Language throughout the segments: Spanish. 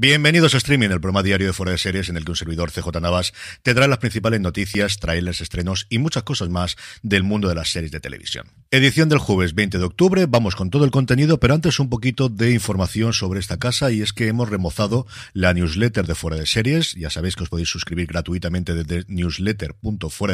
Bienvenidos a Streaming, el programa diario de Fuera de Series en el que un servidor CJ Navas te trae las principales noticias, trailers, estrenos y muchas cosas más del mundo de las series de televisión. Edición del jueves 20 de octubre, vamos con todo el contenido, pero antes un poquito de información sobre esta casa y es que hemos remozado la newsletter de Fuera de Series, ya sabéis que os podéis suscribir gratuitamente desde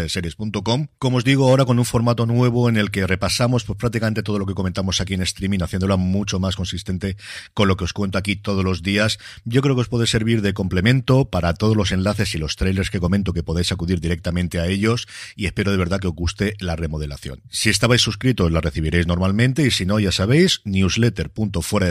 series.com. Como os digo, ahora con un formato nuevo en el que repasamos pues, prácticamente todo lo que comentamos aquí en streaming, haciéndola mucho más consistente con lo que os cuento aquí todos los días. Yo creo que os puede servir de complemento para todos los enlaces y los trailers que comento que podéis acudir directamente a ellos y espero de verdad que os guste la remodelación. Si estabais suscritos la recibiréis normalmente y si no ya sabéis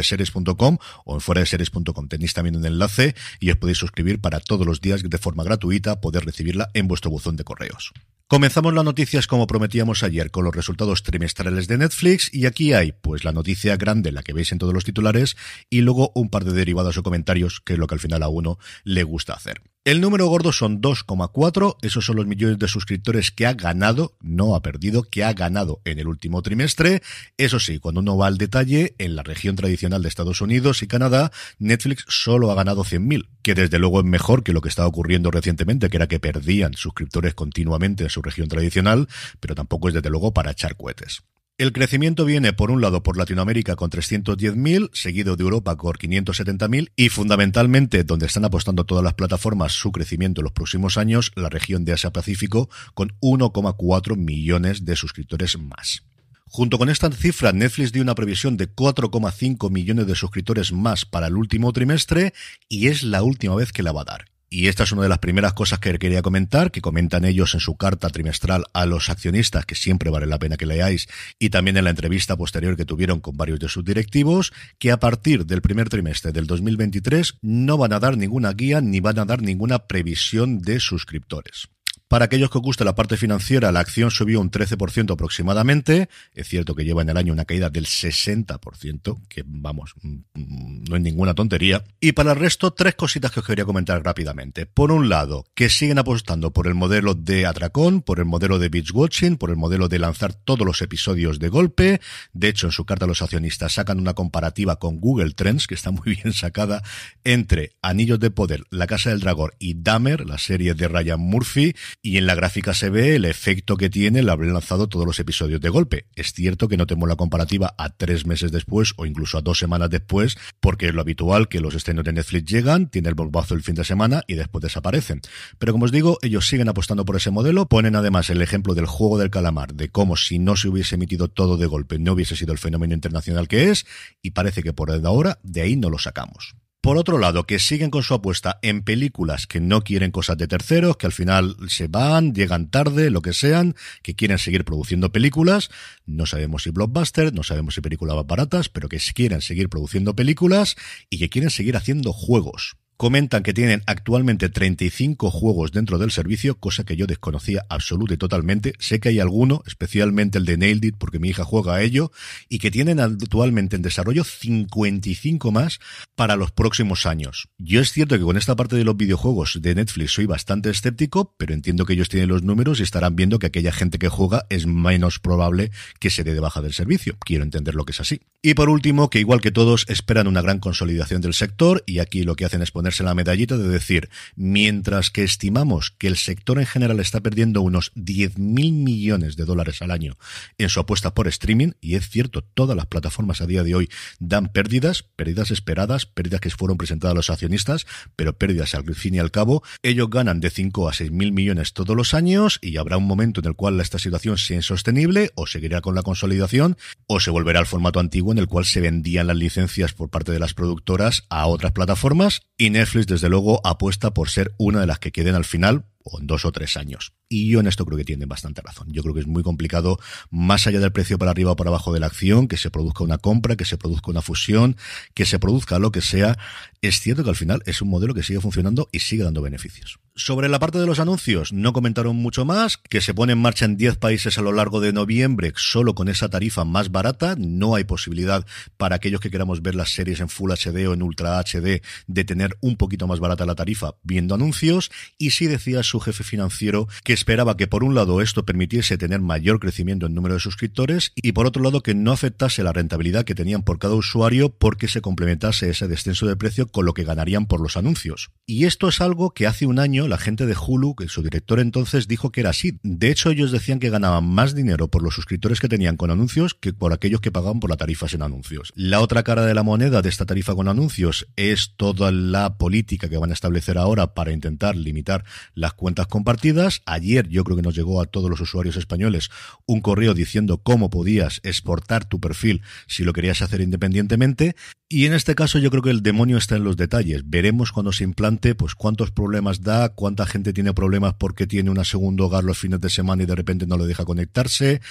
series.com o en series.com tenéis también un enlace y os podéis suscribir para todos los días de forma gratuita poder recibirla en vuestro buzón de correos. Comenzamos las noticias como prometíamos ayer con los resultados trimestrales de Netflix y aquí hay pues la noticia grande, la que veis en todos los titulares y luego un par de derivadas o comentarios que es lo que al final a uno le gusta hacer. El número gordo son 2,4, esos son los millones de suscriptores que ha ganado, no ha perdido, que ha ganado en el último trimestre. Eso sí, cuando uno va al detalle, en la región tradicional de Estados Unidos y Canadá, Netflix solo ha ganado 100.000, que desde luego es mejor que lo que estaba ocurriendo recientemente, que era que perdían suscriptores continuamente en su región tradicional, pero tampoco es desde luego para echar cohetes. El crecimiento viene, por un lado, por Latinoamérica con 310.000, seguido de Europa con 570.000 y fundamentalmente donde están apostando todas las plataformas su crecimiento en los próximos años, la región de Asia-Pacífico con 1,4 millones de suscriptores más. Junto con esta cifra, Netflix dio una previsión de 4,5 millones de suscriptores más para el último trimestre y es la última vez que la va a dar y esta es una de las primeras cosas que quería comentar, que comentan ellos en su carta trimestral a los accionistas, que siempre vale la pena que leáis, y también en la entrevista posterior que tuvieron con varios de sus directivos, que a partir del primer trimestre del 2023 no van a dar ninguna guía ni van a dar ninguna previsión de suscriptores. Para aquellos que os gusta la parte financiera, la acción subió un 13% aproximadamente. Es cierto que lleva en el año una caída del 60%, que vamos, mm, mm, no es ninguna tontería. Y para el resto, tres cositas que os quería comentar rápidamente. Por un lado, que siguen apostando por el modelo de atracón, por el modelo de beach watching, por el modelo de lanzar todos los episodios de golpe. De hecho, en su carta a los accionistas sacan una comparativa con Google Trends, que está muy bien sacada, entre Anillos de Poder, La Casa del Dragón y Dahmer, la serie de Ryan Murphy y en la gráfica se ve el efecto que tiene el haber lanzado todos los episodios de golpe. Es cierto que no tenemos la comparativa a tres meses después o incluso a dos semanas después, porque es lo habitual que los estrenos de Netflix llegan, tiene el bombazo el fin de semana y después desaparecen. Pero como os digo, ellos siguen apostando por ese modelo, ponen además el ejemplo del juego del calamar, de cómo si no se hubiese emitido todo de golpe no hubiese sido el fenómeno internacional que es, y parece que por ahora de ahí no lo sacamos. Por otro lado, que siguen con su apuesta en películas que no quieren cosas de terceros, que al final se van, llegan tarde, lo que sean, que quieren seguir produciendo películas. No sabemos si blockbuster, no sabemos si películas baratas, pero que quieren seguir produciendo películas y que quieren seguir haciendo juegos Comentan que tienen actualmente 35 juegos dentro del servicio, cosa que yo desconocía absoluta y totalmente. Sé que hay alguno, especialmente el de Nailed It, porque mi hija juega a ello, y que tienen actualmente en desarrollo 55 más para los próximos años. Yo es cierto que con esta parte de los videojuegos de Netflix soy bastante escéptico, pero entiendo que ellos tienen los números y estarán viendo que aquella gente que juega es menos probable que se dé de baja del servicio. Quiero entender lo que es así. Y por último, que igual que todos esperan una gran consolidación del sector, y aquí lo que hacen es poner en la medallita de decir, mientras que estimamos que el sector en general está perdiendo unos 10.000 millones de dólares al año en su apuesta por streaming, y es cierto, todas las plataformas a día de hoy dan pérdidas, pérdidas esperadas, pérdidas que fueron presentadas a los accionistas, pero pérdidas al fin y al cabo, ellos ganan de 5 a 6.000 millones todos los años y habrá un momento en el cual esta situación sea insostenible o seguirá con la consolidación o se volverá al formato antiguo en el cual se vendían las licencias por parte de las productoras a otras plataformas y Netflix, desde luego, apuesta por ser una de las que queden al final, o en dos o tres años. Y yo en esto creo que tienen bastante razón. Yo creo que es muy complicado, más allá del precio para arriba o para abajo de la acción, que se produzca una compra, que se produzca una fusión, que se produzca lo que sea. Es cierto que al final es un modelo que sigue funcionando y sigue dando beneficios. Sobre la parte de los anuncios, no comentaron mucho más, que se pone en marcha en 10 países a lo largo de noviembre solo con esa tarifa más barata, no hay posibilidad para aquellos que queramos ver las series en Full HD o en Ultra HD de tener un poquito más barata la tarifa viendo anuncios, y si decía, su jefe financiero, que esperaba que por un lado esto permitiese tener mayor crecimiento en número de suscriptores y por otro lado que no afectase la rentabilidad que tenían por cada usuario porque se complementase ese descenso de precio con lo que ganarían por los anuncios. Y esto es algo que hace un año la gente de Hulu, que su director entonces dijo que era así. De hecho, ellos decían que ganaban más dinero por los suscriptores que tenían con anuncios que por aquellos que pagaban por las tarifas en anuncios. La otra cara de la moneda de esta tarifa con anuncios es toda la política que van a establecer ahora para intentar limitar las cuentas compartidas. Ayer yo creo que nos llegó a todos los usuarios españoles un correo diciendo cómo podías exportar tu perfil si lo querías hacer independientemente. Y en este caso yo creo que el demonio está en los detalles. Veremos cuando se implante, pues cuántos problemas da, cuánta gente tiene problemas porque tiene un segundo hogar los fines de semana y de repente no lo deja conectarse.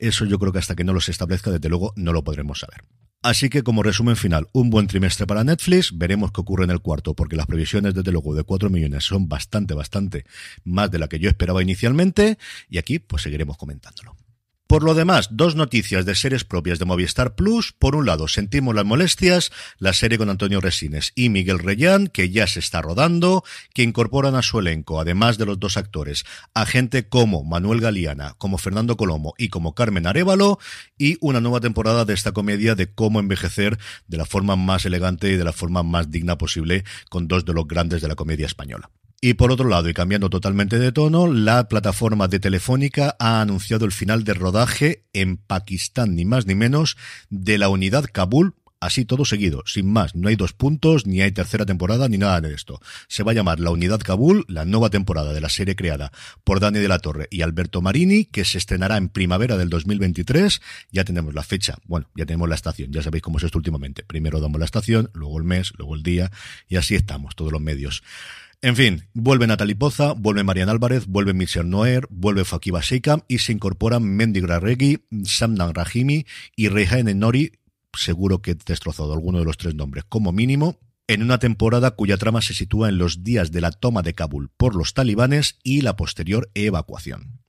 Eso yo creo que hasta que no los establezca, desde luego, no lo podremos saber. Así que como resumen final, un buen trimestre para Netflix, veremos qué ocurre en el cuarto, porque las previsiones desde luego de 4 millones son bastante, bastante más de la que yo esperaba inicialmente, y aquí pues seguiremos comentándolo. Por lo demás, dos noticias de series propias de Movistar Plus. Por un lado, sentimos las molestias, la serie con Antonio Resines y Miguel Reyán, que ya se está rodando, que incorporan a su elenco, además de los dos actores, a gente como Manuel Galeana, como Fernando Colomo y como Carmen Arevalo, y una nueva temporada de esta comedia de cómo envejecer de la forma más elegante y de la forma más digna posible con dos de los grandes de la comedia española. Y por otro lado, y cambiando totalmente de tono, la plataforma de Telefónica ha anunciado el final de rodaje en Pakistán, ni más ni menos, de la unidad Kabul, así todo seguido, sin más, no hay dos puntos, ni hay tercera temporada, ni nada de esto. Se va a llamar La Unidad Kabul, la nueva temporada de la serie creada por Dani de la Torre y Alberto Marini, que se estrenará en primavera del 2023. Ya tenemos la fecha, bueno, ya tenemos la estación, ya sabéis cómo es esto últimamente. Primero damos la estación, luego el mes, luego el día, y así estamos, todos los medios. En fin, vuelve Natalie Poza, vuelve Marian Álvarez, vuelve Michel Noer, vuelve Fakiba Sheikam y se incorporan Mendy Grarreghi, Samdan Rahimi y Rehaen Nori. Seguro que he destrozado alguno de los tres nombres, como mínimo, en una temporada cuya trama se sitúa en los días de la toma de Kabul por los talibanes y la posterior evacuación.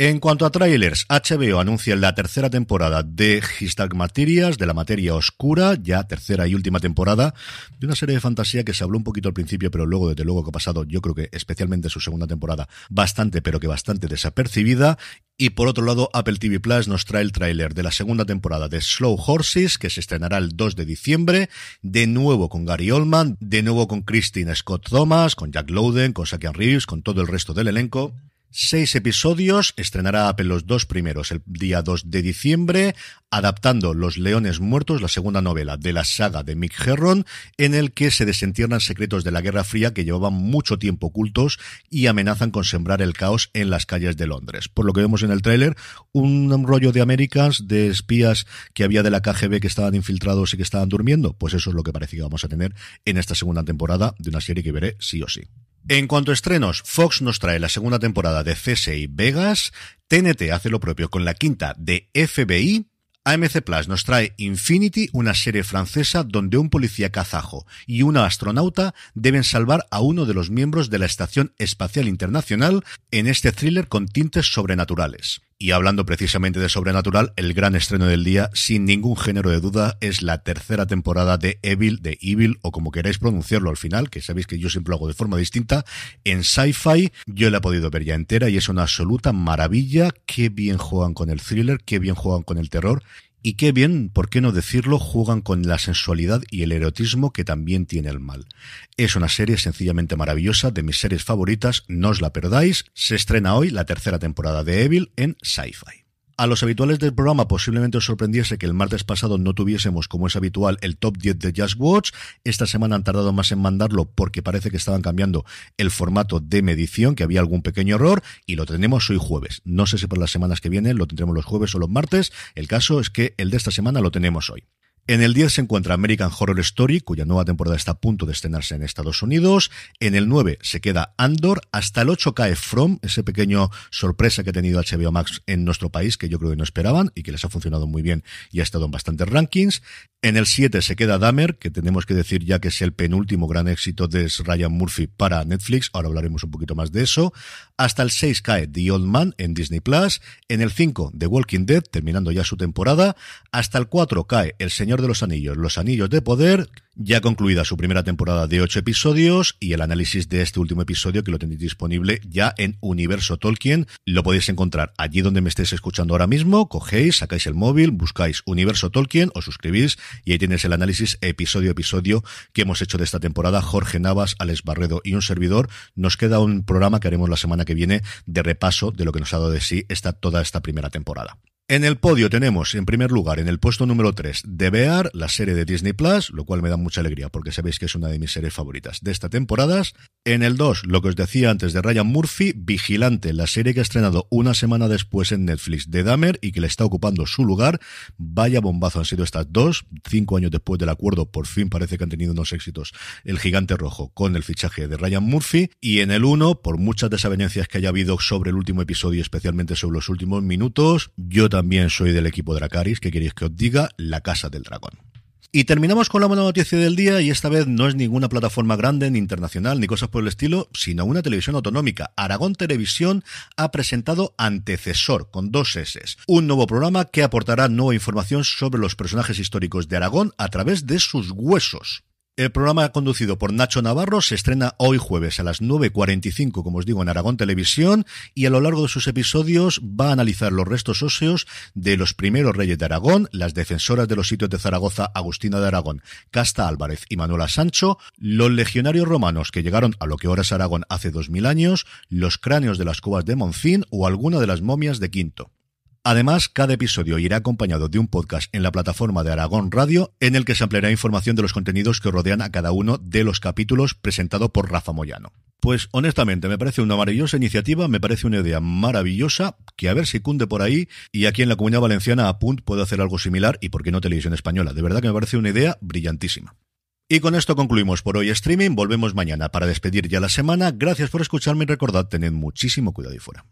En cuanto a trailers, HBO anuncia la tercera temporada de His Dark de la materia oscura, ya tercera y última temporada, de una serie de fantasía que se habló un poquito al principio, pero luego, desde luego, que ha pasado, yo creo que especialmente su segunda temporada, bastante, pero que bastante desapercibida. Y por otro lado, Apple TV Plus nos trae el tráiler de la segunda temporada de Slow Horses, que se estrenará el 2 de diciembre, de nuevo con Gary Oldman, de nuevo con Christine Scott Thomas, con Jack Lowden, con Sakian Reeves, con todo el resto del elenco. Seis episodios, estrenará Apple los dos primeros el día 2 de diciembre, adaptando Los Leones Muertos, la segunda novela de la saga de Mick Herron, en el que se desentierran secretos de la Guerra Fría que llevaban mucho tiempo ocultos y amenazan con sembrar el caos en las calles de Londres. Por lo que vemos en el tráiler, un rollo de Américas, de espías que había de la KGB que estaban infiltrados y que estaban durmiendo, pues eso es lo que parece que vamos a tener en esta segunda temporada de una serie que veré sí o sí. En cuanto a estrenos, Fox nos trae la segunda temporada de CSI Vegas, TNT hace lo propio con la quinta de FBI, AMC Plus nos trae Infinity, una serie francesa donde un policía kazajo y una astronauta deben salvar a uno de los miembros de la Estación Espacial Internacional en este thriller con tintes sobrenaturales. Y hablando precisamente de sobrenatural, el gran estreno del día, sin ningún género de duda, es la tercera temporada de Evil, de Evil, o como queráis pronunciarlo al final, que sabéis que yo siempre lo hago de forma distinta, en sci-fi. Yo la he podido ver ya entera y es una absoluta maravilla. Qué bien juegan con el thriller, qué bien juegan con el terror. Y qué bien, por qué no decirlo, juegan con la sensualidad y el erotismo que también tiene el mal. Es una serie sencillamente maravillosa, de mis series favoritas, no os la perdáis. Se estrena hoy la tercera temporada de Evil en Sci-Fi. A los habituales del programa posiblemente os sorprendiese que el martes pasado no tuviésemos, como es habitual, el top 10 de Just Watch. Esta semana han tardado más en mandarlo porque parece que estaban cambiando el formato de medición, que había algún pequeño error, y lo tenemos hoy jueves. No sé si por las semanas que vienen lo tendremos los jueves o los martes. El caso es que el de esta semana lo tenemos hoy. En el 10 se encuentra American Horror Story, cuya nueva temporada está a punto de estrenarse en Estados Unidos. En el 9 se queda Andor. Hasta el 8 cae From, ese pequeño sorpresa que ha tenido HBO Max en nuestro país, que yo creo que no esperaban y que les ha funcionado muy bien y ha estado en bastantes rankings. En el 7 se queda Dahmer, que tenemos que decir ya que es el penúltimo gran éxito de Ryan Murphy para Netflix. Ahora hablaremos un poquito más de eso. Hasta el 6 cae The Old Man en Disney Plus. En el 5, The Walking Dead, terminando ya su temporada. Hasta el 4 cae El Señor de los Anillos, Los Anillos de Poder, ya concluida su primera temporada de ocho episodios y el análisis de este último episodio que lo tenéis disponible ya en Universo Tolkien. Lo podéis encontrar allí donde me estéis escuchando ahora mismo, cogéis, sacáis el móvil, buscáis Universo Tolkien, os suscribís y ahí tenéis el análisis episodio a episodio que hemos hecho de esta temporada. Jorge Navas, Alex Barredo y un servidor. Nos queda un programa que haremos la semana que viene de repaso de lo que nos ha dado de sí esta, toda esta primera temporada. En el podio tenemos, en primer lugar, en el puesto número 3, The Bear, la serie de Disney Plus, lo cual me da mucha alegría porque sabéis que es una de mis series favoritas de esta temporada. En el 2, lo que os decía antes de Ryan Murphy, Vigilante, la serie que ha estrenado una semana después en Netflix de Dahmer y que le está ocupando su lugar. Vaya bombazo han sido estas dos. Cinco años después del acuerdo, por fin parece que han tenido unos éxitos el Gigante Rojo con el fichaje de Ryan Murphy. Y en el 1, por muchas desavenencias que haya habido sobre el último episodio, especialmente sobre los últimos minutos, yo también también soy del equipo Dracaris, que queréis que os diga? La Casa del Dragón. Y terminamos con la buena noticia del día, y esta vez no es ninguna plataforma grande, ni internacional, ni cosas por el estilo, sino una televisión autonómica. Aragón Televisión ha presentado Antecesor, con dos S, un nuevo programa que aportará nueva información sobre los personajes históricos de Aragón a través de sus huesos. El programa conducido por Nacho Navarro se estrena hoy jueves a las 9.45, como os digo, en Aragón Televisión y a lo largo de sus episodios va a analizar los restos óseos de los primeros reyes de Aragón, las defensoras de los sitios de Zaragoza Agustina de Aragón, Casta Álvarez y Manuela Sancho, los legionarios romanos que llegaron a lo que ahora es Aragón hace 2.000 años, los cráneos de las cubas de Moncín o alguna de las momias de Quinto. Además, cada episodio irá acompañado de un podcast en la plataforma de Aragón Radio, en el que se ampliará información de los contenidos que rodean a cada uno de los capítulos presentado por Rafa Moyano. Pues honestamente, me parece una maravillosa iniciativa, me parece una idea maravillosa, que a ver si cunde por ahí y aquí en la Comunidad Valenciana Apunt puede hacer algo similar y por qué no Televisión Española. De verdad que me parece una idea brillantísima. Y con esto concluimos por hoy streaming, volvemos mañana para despedir ya la semana. Gracias por escucharme y recordad, tened muchísimo cuidado y fuera.